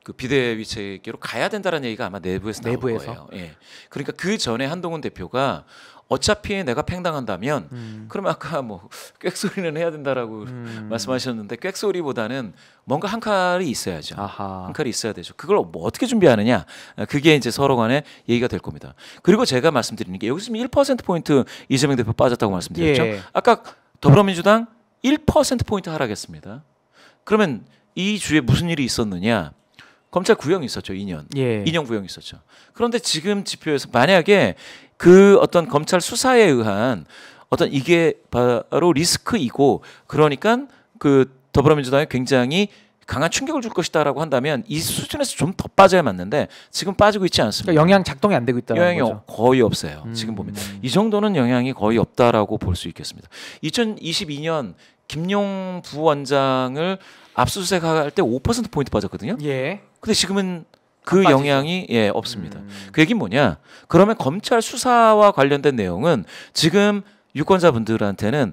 그 비대위 체계로 가야 된다는 얘기가 아마 내부에서 나온 내부에서? 거예요. 예. 그러니까 그 전에 한동훈 대표가 어차피 내가 팽당한다면 음. 그럼 아까 뭐 꽥소리는 해야 된다라고 음. 말씀하셨는데 꽥소리보다는 뭔가 한 칼이 있어야죠. 아하. 한 칼이 있어야 되죠. 그걸 뭐 어떻게 준비하느냐 그게 이제 서로 간의 얘기가 될 겁니다. 그리고 제가 말씀드리는 게 여기서 1% 포인트 이재명 대표 빠졌다고 말씀드렸죠. 예. 아까 더불어민주당 1% 포인트 하락했습니다. 그러면 이 주에 무슨 일이 있었느냐? 검찰 구형이 있었죠. 2년. 예. 2년 구형이 있었죠. 그런데 지금 지표에서 만약에 그 어떤 검찰 수사에 의한 어떤 이게 바로 리스크이고 그러니까 그 더불어민주당이 굉장히 강한 충격을 줄 것이다라고 한다면 이 수준에서 좀 더 빠져야 맞는데 지금 빠지고 있지 않습니다. 그러니까 영향 작동이 안 되고 있다. 영향이 거죠. 거의 없어요. 음. 지금 보면 이 정도는 영향이 거의 없다라고 볼 수 있겠습니다. 2022년 김용 부원장을 압수수색할 때5% 포인트 빠졌거든요. 예. 근데 지금은 그 영향이 예 없습니다. 음. 그 얘기는 뭐냐? 그러면 검찰 수사와 관련된 내용은 지금 유권자분들한테는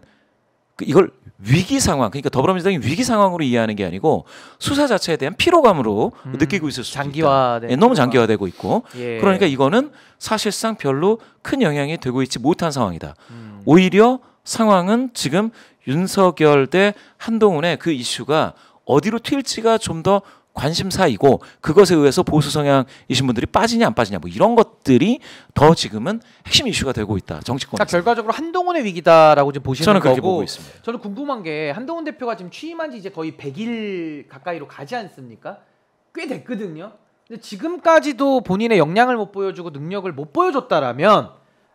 그 이걸 위기 상황 그러니까 더불어민주당이 위기 상황으로 이해하는 게 아니고 수사 자체에 대한 피로감으로 음, 느끼고 있을 수 장기화 예, 너무 장기화되고 있고 예. 그러니까 이거는 사실상 별로 큰 영향이 되고 있지 못한 상황이다. 음. 오히려 상황은 지금 윤석열 대 한동훈의 그 이슈가 어디로 튈지가 좀 더 관심사이고 그것에 의해서 보수 성향이신 분들이 빠지냐 안 빠지냐 뭐 이런 것들이 더 지금은 핵심 이슈가 되고 있다 정치권. 그 결과적으로 한동훈의 위기다라고 지금 보시는 저는 그렇게 거고. 보고 있습니다. 저는 궁금한 게 한동훈 대표가 지금 취임한 지 이제 거의 100일 가까이로 가지 않습니까? 꽤 됐거든요. 근데 지금까지도 본인의 역량을 못 보여주고 능력을 못 보여줬다라면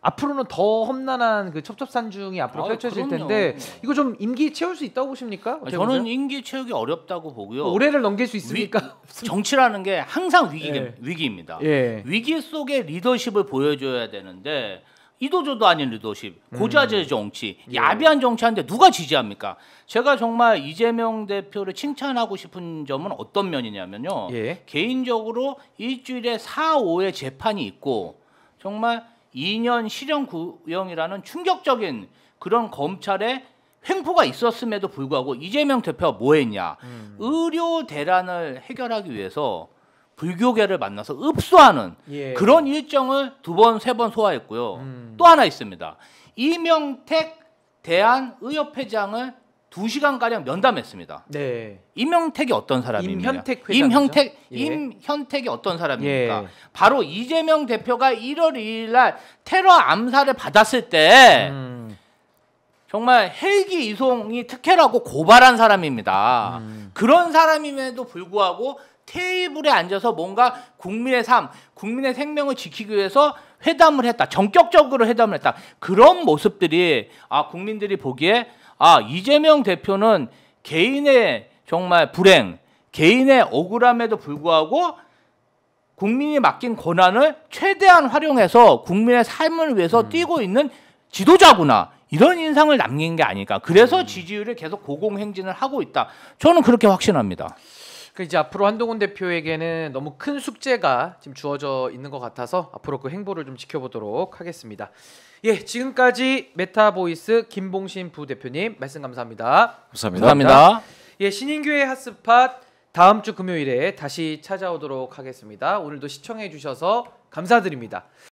앞으로는 더 험난한 그 첩첩산중이 앞으로 아, 펼쳐질 그럼요. 텐데 이거 좀 임기 채울 수 있다고 보십니까? 아니, 저는 임기 채우기 어렵다고 보고요. 뭐 올해를 넘길 수 있습니까? 위, 정치라는 게 항상 위기 예. 위기입니다. 예. 위기 속에 리더십을 보여줘야 되는데 이도저도 아닌 리더십, 고자질 음. 정치, 음. 야비한 정치한데 누가 지지합니까? 제가 정말 이재명 대표를 칭찬하고 싶은 점은 어떤 면이냐면요. 예. 개인적으로 일주일에 4, 5회 재판이 있고 정말 2년 실형 구형이라는 충격적인 그런 검찰의 횡포가 있었음에도 불구하고 이재명 대표가 뭐 했냐. 음. 의료 대란을 해결하기 위해서 불교계를 만나서 읍소하는 예. 그런 일정을 두 번, 세 번 소화했고요. 음. 또 하나 있습니다. 이명택 대한의협회장을 두 시간가량 면담했습니다. 네. 임형택이 어떤 사람입니까? 임현택 회장 임형택 예. 임현택이 어떤 사람입니까? 예. 바로 이재명 대표가 1월 2일 날 테러 암살을 받았을 때 음. 정말 헬기 이송이 특혜라고 고발한 사람입니다. 음. 그런 사람임에도 불구하고 테이블에 앉아서 뭔가 국민의 삶, 국민의 생명을 지키기 위해서 회담을 했다. 전격적으로 회담을 했다. 그런 모습들이 아 국민들이 보기에 아, 이재명 대표는 개인의 정말 불행, 개인의 억울함에도 불구하고 국민이 맡긴 권한을 최대한 활용해서 국민의 삶을 위해서 음. 뛰고 있는 지도자구나. 이런 인상을 남긴 게 아닐까. 그래서 음. 지지율이 계속 고공행진을 하고 있다. 저는 그렇게 확신합니다. 그 이제 앞으로 한동훈 대표에게는 너무 큰 숙제가 지금 주어져 있는 것 같아서 앞으로 그 행보를 좀 지켜보도록 하겠습니다. 예, 지금까지 메타보이스 김봉신 부대표님 말씀 감사합니다. 감사합니다. 감사합니다. 예, 신인교회 핫스팟 다음 주 금요일에 다시 찾아오도록 하겠습니다. 오늘도 시청해 주셔서 감사드립니다.